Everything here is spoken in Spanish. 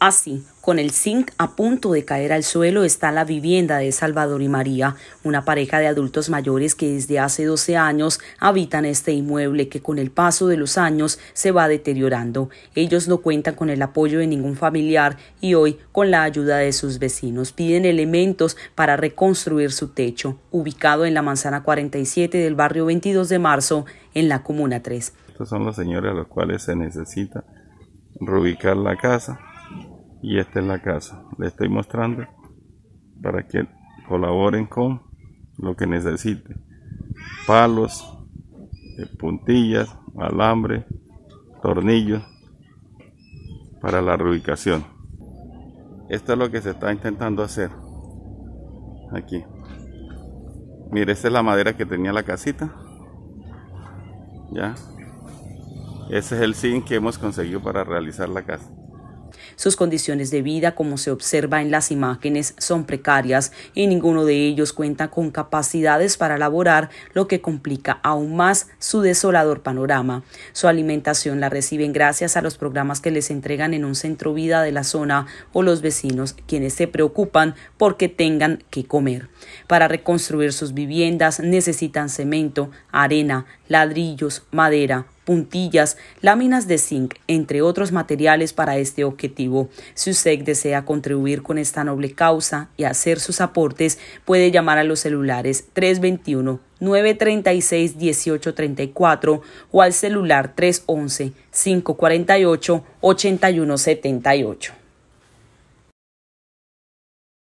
Así, con el zinc a punto de caer al suelo está la vivienda de Salvador y María, una pareja de adultos mayores que desde hace 12 años habitan este inmueble que con el paso de los años se va deteriorando. Ellos no cuentan con el apoyo de ningún familiar y hoy, con la ayuda de sus vecinos, piden elementos para reconstruir su techo, ubicado en la manzana 47 del barrio 22 de marzo, en la comuna 3. Estos son los señores a los cuales se necesita reubicar la casa y esta es la casa le estoy mostrando para que colaboren con lo que necesite palos eh, puntillas alambre tornillos para la reubicación esto es lo que se está intentando hacer aquí mire esta es la madera que tenía la casita ya ese es el zinc que hemos conseguido para realizar la casa sus condiciones de vida, como se observa en las imágenes, son precarias y ninguno de ellos cuenta con capacidades para laborar, lo que complica aún más su desolador panorama. Su alimentación la reciben gracias a los programas que les entregan en un centro vida de la zona o los vecinos, quienes se preocupan porque tengan que comer. Para reconstruir sus viviendas necesitan cemento, arena, ladrillos, madera, puntillas, láminas de zinc, entre otros materiales para este objetivo. Si usted desea contribuir con esta noble causa y hacer sus aportes, puede llamar a los celulares 321 936 1834 o al celular 311 548 8178.